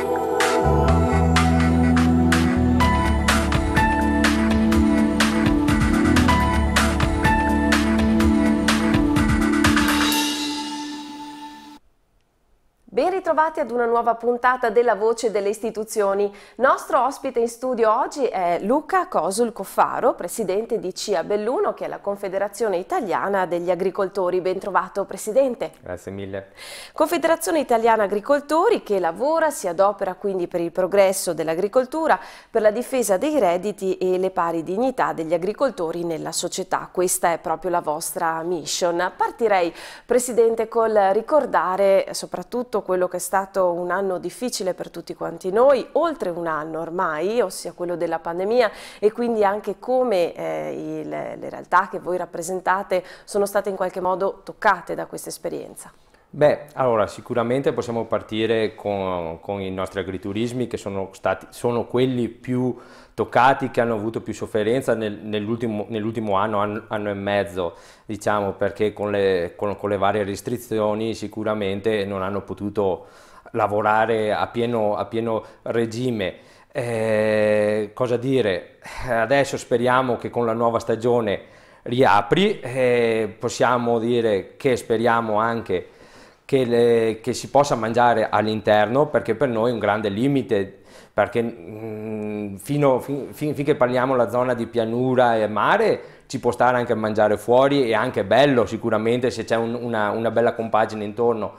Thank you. ritrovati ad una nuova puntata della Voce delle Istituzioni. Nostro ospite in studio oggi è Luca Cosul Coffaro, presidente di CIA Belluno, che è la Confederazione Italiana degli Agricoltori. Ben trovato, presidente. Grazie mille. Confederazione Italiana Agricoltori che lavora, si adopera quindi per il progresso dell'agricoltura, per la difesa dei redditi e le pari dignità degli agricoltori nella società. Questa è proprio la vostra mission. Partirei, presidente, col ricordare soprattutto quello che è stato un anno difficile per tutti quanti noi, oltre un anno ormai, ossia quello della pandemia e quindi anche come eh, il, le realtà che voi rappresentate sono state in qualche modo toccate da questa esperienza. Beh, allora sicuramente possiamo partire con, con i nostri agriturismi che sono, stati, sono quelli più toccati, che hanno avuto più sofferenza nel, nell'ultimo, nell'ultimo anno, anno, anno, e mezzo, diciamo, perché con le, con, con le varie restrizioni sicuramente non hanno potuto lavorare a pieno, a pieno regime. Eh, cosa dire? Adesso speriamo che con la nuova stagione riapri, eh, possiamo dire che speriamo anche che, le, che si possa mangiare all'interno perché per noi è un grande limite perché mh, mm, fino, fin, finché parliamo la zona di pianura e mare ci può stare anche a mangiare fuori e anche bello sicuramente se c'è un, una, una bella compagine intorno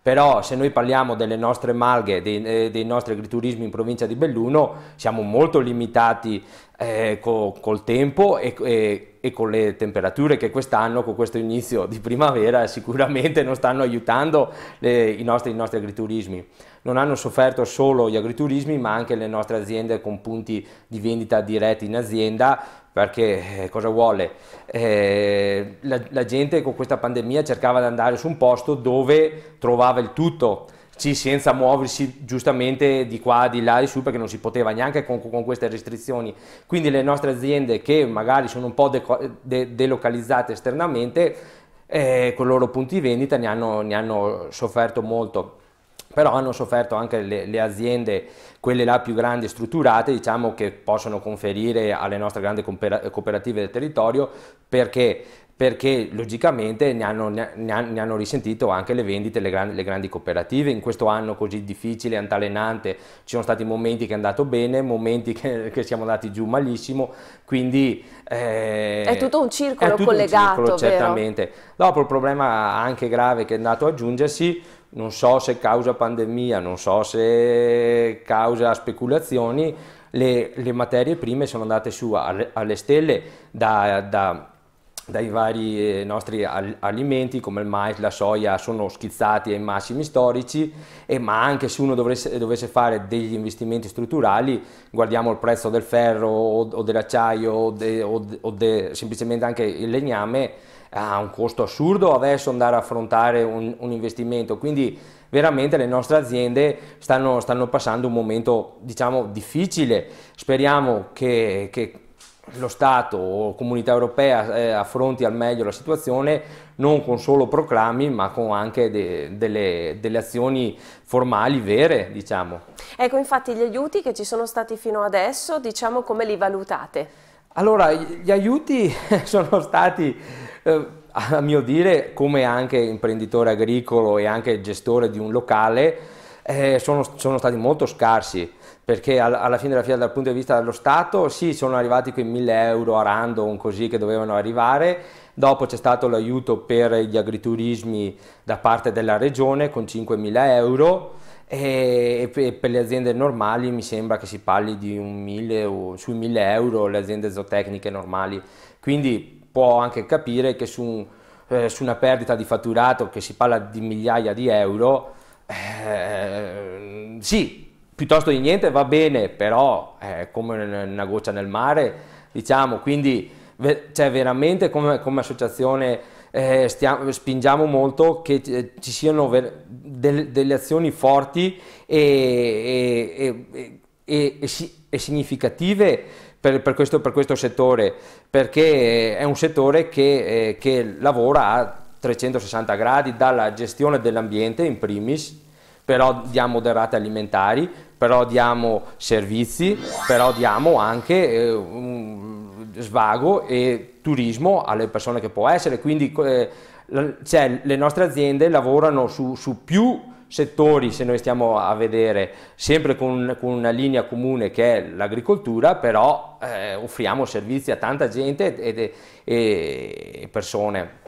però se noi parliamo delle nostre malghe, dei, eh, dei, nostri agriturismi in provincia di Belluno, siamo molto limitati eh, co, col tempo e, e e con le temperature che quest'anno, con questo inizio di primavera, sicuramente non stanno aiutando le, i, nostri, i nostri agriturismi. Non hanno sofferto solo gli agriturismi, ma anche le nostre aziende con punti di vendita diretti in azienda, perché eh, cosa vuole? Eh, la, la gente con questa pandemia cercava di andare su un posto dove trovava il tutto sì, senza muoversi giustamente di qua, di là, di su, perché non si poteva neanche con, con queste restrizioni. Quindi le nostre aziende che magari sono un po' de, de, delocalizzate esternamente, eh, con i loro punti vendita ne hanno, ne hanno sofferto molto però hanno sofferto anche le, le, aziende, quelle là più grandi e strutturate, diciamo che possono conferire alle nostre grandi cooperative del territorio perché perché logicamente ne hanno, ne hanno, ne hanno risentito anche le vendite, le grandi, le grandi, cooperative. In questo anno così difficile, antalenante, ci sono stati momenti che è andato bene, momenti che, che siamo andati giù malissimo, quindi... Eh, è tutto un circolo è tutto collegato, un circolo, certamente. Dopo il problema anche grave che è andato ad aggiungersi, non so se causa pandemia, non so se causa speculazioni, le, le materie prime sono andate su alle, alle stelle da, da dai vari eh, nostri alimenti come il mais, la soia sono schizzati ai massimi storici, e, ma anche se uno dovesse, dovesse, fare degli investimenti strutturali, guardiamo il prezzo del ferro o, o dell'acciaio o, de, o, o de, semplicemente anche il legname, ha un costo assurdo adesso andare a affrontare un, un investimento, quindi veramente le nostre aziende stanno, stanno, passando un momento diciamo difficile, speriamo che, che lo Stato o comunità europea eh, affronti al meglio la situazione non con solo proclami ma con anche de, delle, delle, azioni formali vere diciamo. Ecco infatti gli aiuti che ci sono stati fino adesso diciamo come li valutate? Allora gli aiuti sono stati eh, a mio dire come anche imprenditore agricolo e anche gestore di un locale eh, sono, sono stati molto scarsi perché alla fine della fila dal punto di vista dello Stato sì sono arrivati quei 1000 euro a random così che dovevano arrivare, dopo c'è stato l'aiuto per gli agriturismi da parte della regione con 5.000 euro e, per le aziende normali mi sembra che si parli di un 1000 o sui 1000 euro le aziende zootecniche normali, quindi può anche capire che su, eh, su una perdita di fatturato che si parla di migliaia di euro, eh, sì, piuttosto di niente va bene, però è eh, come una goccia nel mare, diciamo, quindi cioè veramente come, come associazione eh, stiamo, spingiamo molto che eh, ci siano del, delle azioni forti e, e, e, e significative per, per, questo, per, questo, settore, perché è un settore che, eh, che lavora a 360 gradi dalla gestione dell'ambiente in primis però diamo derrate alimentari, però diamo servizi, però diamo anche eh, un svago e turismo alle persone che può essere, quindi eh, cioè, le nostre aziende lavorano su, su più settori, se noi stiamo a vedere, sempre con, con una linea comune che è l'agricoltura, però eh, offriamo servizi a tanta gente e, e persone.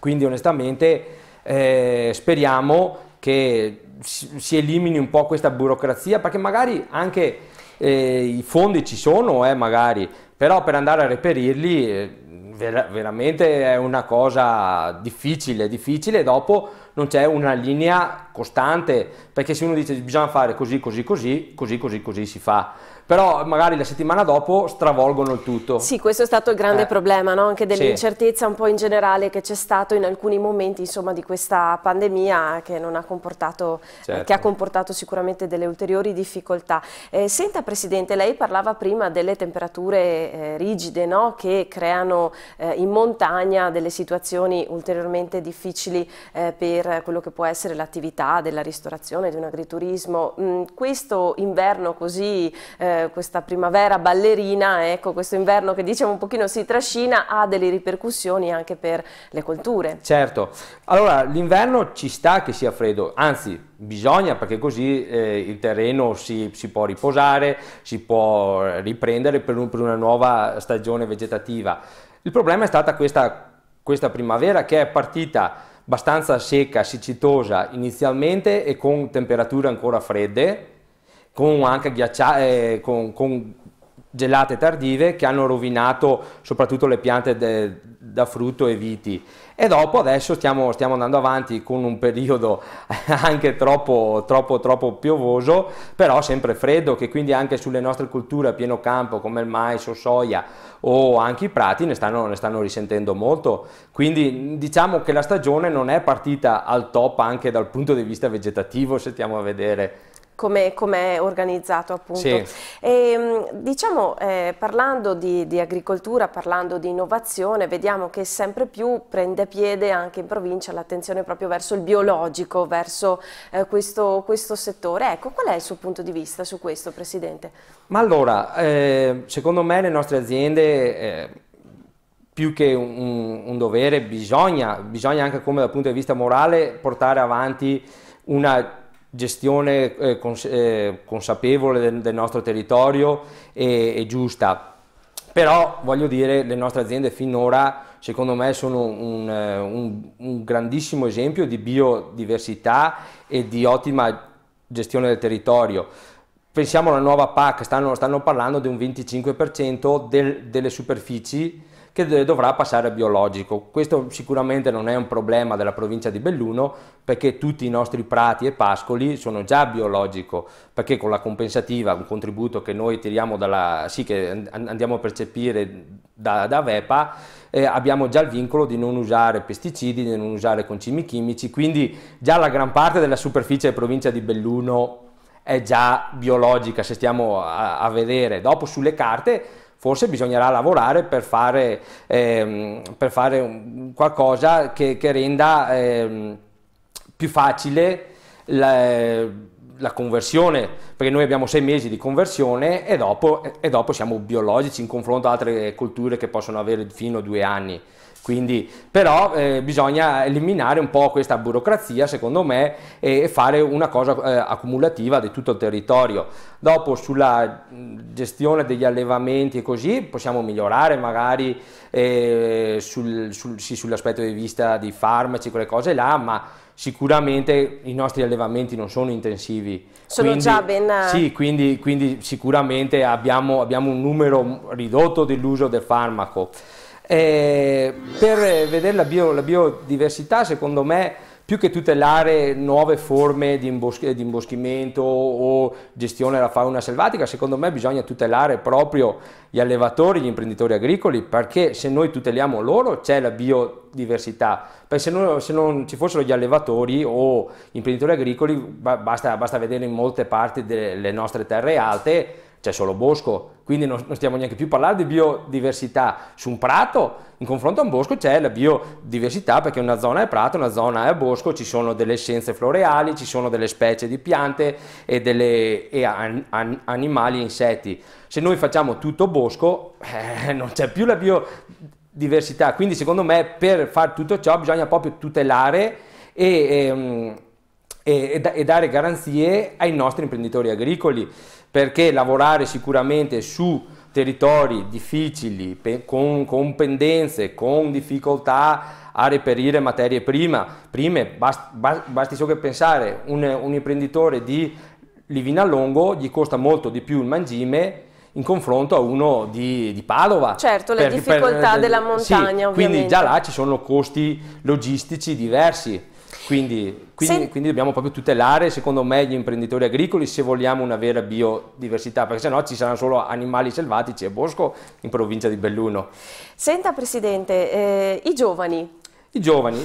Quindi onestamente eh, speriamo che si, elimini un po' questa burocrazia, perché magari anche eh, i fondi ci sono, eh, magari, però per andare a reperirli eh, ver- veramente è una cosa difficile, difficile, dopo non c'è una linea costante, perché se uno dice bisogna fare così, così, così, così, così, così si fa però magari la settimana dopo stravolgono il tutto. Sì, questo è stato il grande eh. problema, no? anche dell'incertezza sì. un po' in generale che c'è stato in alcuni momenti insomma, di questa pandemia che, ha eh, certo. che ha comportato sicuramente delle ulteriori difficoltà. Eh, senta Presidente, lei parlava prima delle temperature eh, rigide no? che creano eh, in montagna delle situazioni ulteriormente difficili eh, per quello che può essere l'attività della ristorazione, di un agriturismo. Mm, questo inverno così questa primavera ballerina, ecco, questo inverno che diciamo un pochino si trascina, ha delle ripercussioni anche per le colture. Certo, allora l'inverno ci sta che sia freddo, anzi bisogna perché così eh, il terreno si, si, può riposare, si può riprendere per, un, per, una nuova stagione vegetativa. Il problema è stata questa, questa primavera che è partita abbastanza secca, siccitosa inizialmente e con temperature ancora fredde, con anche ghiacciate, eh, con, con, gelate tardive che hanno rovinato soprattutto le piante de, da frutto e viti. E dopo adesso stiamo, stiamo andando avanti con un periodo anche troppo, troppo, troppo piovoso, però sempre freddo, che quindi anche sulle nostre culture a pieno campo come il mais o soia o anche i prati ne stanno, ne stanno risentendo molto. Quindi diciamo che la stagione non è partita al top anche dal punto di vista vegetativo, se stiamo a vedere come, come è organizzato appunto. Sì. E, ehm, diciamo, eh, parlando di, di, agricoltura, parlando di innovazione, vediamo che sempre più prende piede anche in provincia l'attenzione proprio verso il biologico, verso eh, questo, questo, settore. Ecco, qual è il suo punto di vista su questo, Presidente? Ma allora, eh, secondo me le nostre aziende eh, più che un, un dovere, bisogna, bisogna, anche come dal punto di vista morale portare avanti una gestione eh, cons eh, consapevole del, del, nostro territorio e, e, giusta. Però voglio dire, le nostre aziende finora, secondo me, sono un, eh, un, un grandissimo esempio di biodiversità e di ottima gestione del territorio. Pensiamo alla nuova PAC, stanno, stanno parlando di un 25% del, delle superfici che dovrà passare a biologico. Questo sicuramente non è un problema della provincia di Belluno perché tutti i nostri prati e pascoli sono già biologico, perché con la compensativa, un contributo che noi tiriamo dalla, sì che andiamo a percepire da, da VEPA, eh, abbiamo già il vincolo di non usare pesticidi, di non usare concimi chimici, quindi già la gran parte della superficie della provincia di Belluno è già biologica se stiamo a, a vedere. Dopo sulle carte forse bisognerà lavorare per fare, ehm, per fare qualcosa che, che renda ehm, più facile la, la, conversione, perché noi abbiamo sei mesi di conversione e dopo, e dopo siamo biologici in confronto ad altre colture che possono avere fino a due anni. Quindi, però eh, bisogna eliminare un po' questa burocrazia, secondo me, e fare una cosa eh, accumulativa di tutto il territorio. Dopo sulla gestione degli allevamenti e così possiamo migliorare magari eh, sul, sul, sì, sull'aspetto di vista dei farmaci, quelle cose là, ma sicuramente i nostri allevamenti non sono intensivi. Sono quindi, già ben... Eh, sì, quindi, quindi sicuramente abbiamo, abbiamo un numero ridotto dell'uso del farmaco. Eh, per vedere la, bio, la, biodiversità, secondo me, più che tutelare nuove forme di, imboschi, di, imboschimento o gestione della fauna selvatica, secondo me bisogna tutelare proprio gli allevatori, gli imprenditori agricoli, perché se noi tuteliamo loro c'è la biodiversità, perché se, noi, se non ci fossero gli allevatori o gli imprenditori agricoli, basta, basta vedere in molte parti delle nostre terre alte, c'è solo bosco, quindi non, non, stiamo neanche più parlando di biodiversità su un prato, in confronto a un bosco c'è la biodiversità perché una zona è prato, una zona è bosco, ci sono delle essenze floreali, ci sono delle specie di piante e, delle, e an, an, animali e insetti. Se noi facciamo tutto bosco eh, non c'è più la biodiversità, quindi secondo me per fare tutto ciò bisogna proprio tutelare e... e ehm, e, e, dare garanzie ai nostri imprenditori agricoli, perché lavorare sicuramente su territori difficili, pe, con, con, pendenze, con difficoltà a reperire materie prima, prime, bast, bast, basti solo che pensare, un, un imprenditore di Livinallongo gli costa molto di più il mangime in confronto a uno di, di Padova. Certo, le per, difficoltà per, della montagna. Sì, quindi già là ci sono costi logistici diversi quindi, quindi, se... quindi, dobbiamo proprio tutelare, secondo me, gli imprenditori agricoli se vogliamo una vera biodiversità, perché sennò ci saranno solo animali selvatici e bosco in provincia di Belluno. Senta Presidente, eh, i giovani i giovani.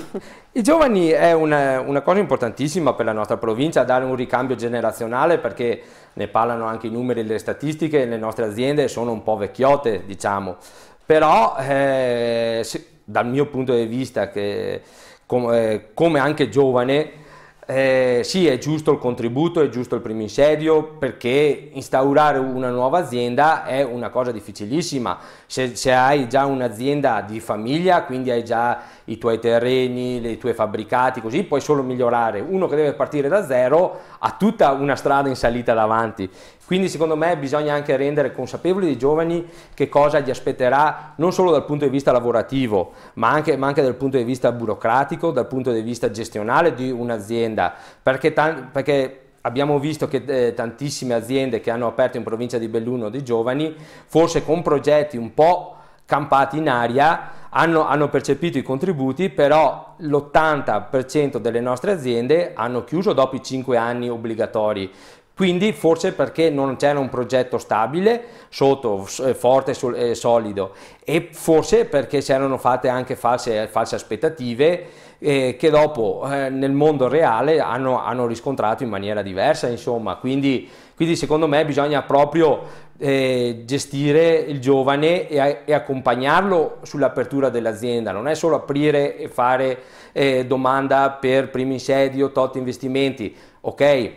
I giovani è una, una, cosa importantissima per la nostra provincia, dare un ricambio generazionale perché ne parlano anche i numeri e le statistiche, le nostre aziende sono un po' vecchiote, diciamo. Però eh, se, dal mio punto di vista che com eh, come anche giovane, eh, sì è giusto il contributo, è giusto il primo insedio perché instaurare una nuova azienda è una cosa difficilissima, se, se hai già un'azienda di famiglia quindi hai già i tuoi terreni, i tuoi fabbricati, così puoi solo migliorare. Uno che deve partire da zero ha tutta una strada in salita davanti. Quindi secondo me bisogna anche rendere consapevoli i giovani che cosa gli aspetterà non solo dal punto di vista lavorativo, ma anche, ma anche dal punto di vista burocratico, dal punto di vista gestionale di un'azienda, perché, perché abbiamo visto che eh, tantissime aziende che hanno aperto in provincia di Belluno dei giovani, forse con progetti un po' campati in aria, hanno, hanno percepito i contributi, però l'80% delle nostre aziende hanno chiuso dopo i 5 anni obbligatori quindi forse perché non c'era un progetto stabile sotto, eh, forte e eh, solido e forse perché si erano fatte anche false, false aspettative eh, che dopo eh, nel mondo reale hanno, hanno riscontrato in maniera diversa insomma quindi quindi secondo me bisogna proprio eh, gestire il giovane e, e, accompagnarlo sull'apertura dell'azienda, non è solo aprire e fare eh, domanda per primi primo o tot investimenti, ok?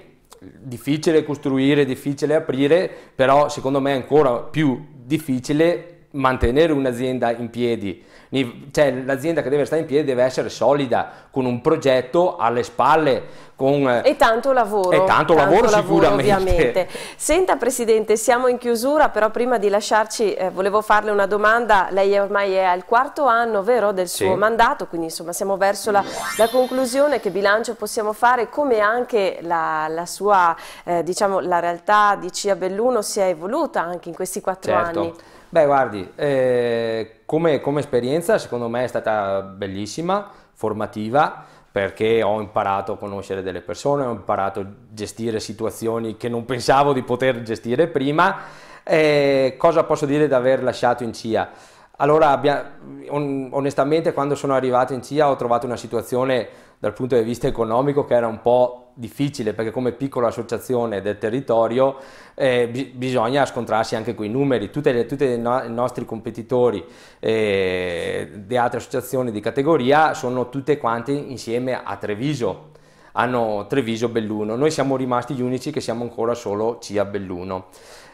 Difficile costruire, difficile aprire, però secondo me è ancora più difficile mantenere un'azienda in piedi, cioè l'azienda che deve stare in piedi deve essere solida, con un progetto alle spalle. Con, eh, e tanto lavoro. E tanto, tanto lavoro, lavoro sicuramente. Ovviamente. Senta Presidente, siamo in chiusura, però prima di lasciarci eh, volevo farle una domanda. Lei ormai è al quarto anno, vero, del suo sì. mandato, quindi insomma siamo verso la, la, conclusione, che bilancio possiamo fare, come anche la, la sua, eh, diciamo, la realtà di Cia Belluno si è evoluta anche in questi quattro certo. anni. Beh, guardi, eh, come, come esperienza secondo me è stata bellissima, formativa, perché ho imparato a conoscere delle persone, ho imparato a gestire situazioni che non pensavo di poter gestire prima. Eh, cosa posso dire di aver lasciato in CIA? Allora, on onestamente, quando sono arrivato in CIA ho trovato una situazione dal punto di vista economico che era un po' difficile perché come piccola associazione del territorio eh, bi bisogna scontrarsi anche con i numeri, tutti no i nostri competitori eh, di altre associazioni di categoria sono tutte quante insieme a Treviso, hanno Treviso Belluno, noi siamo rimasti gli unici che siamo ancora solo CIA Belluno.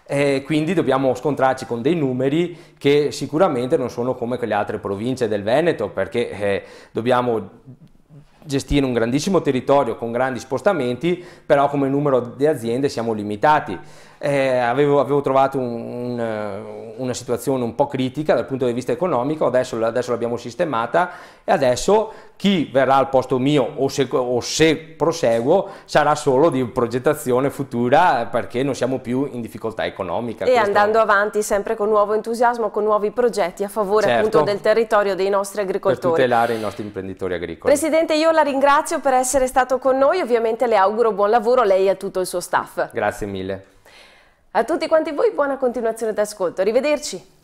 E quindi dobbiamo scontrarci con dei numeri che sicuramente non sono come quelle altre province del Veneto perché eh, dobbiamo gestire un grandissimo territorio con grandi spostamenti, però come numero di aziende siamo limitati eh, avevo, avevo, trovato un, un, eh, una situazione un po' critica dal punto di vista economico, adesso, adesso l'abbiamo sistemata e adesso chi verrà al posto mio o se, o se proseguo sarà solo di progettazione futura perché non siamo più in difficoltà economica. E Questo... andando avanti sempre con nuovo entusiasmo, con nuovi progetti a favore certo, appunto del territorio, dei nostri agricoltori. Per tutelare i nostri imprenditori agricoli. Presidente, io la ringrazio per essere stato con noi, ovviamente le auguro buon lavoro, a lei e a tutto il suo staff. Grazie mille. A tutti quanti voi buona continuazione d'ascolto, arrivederci!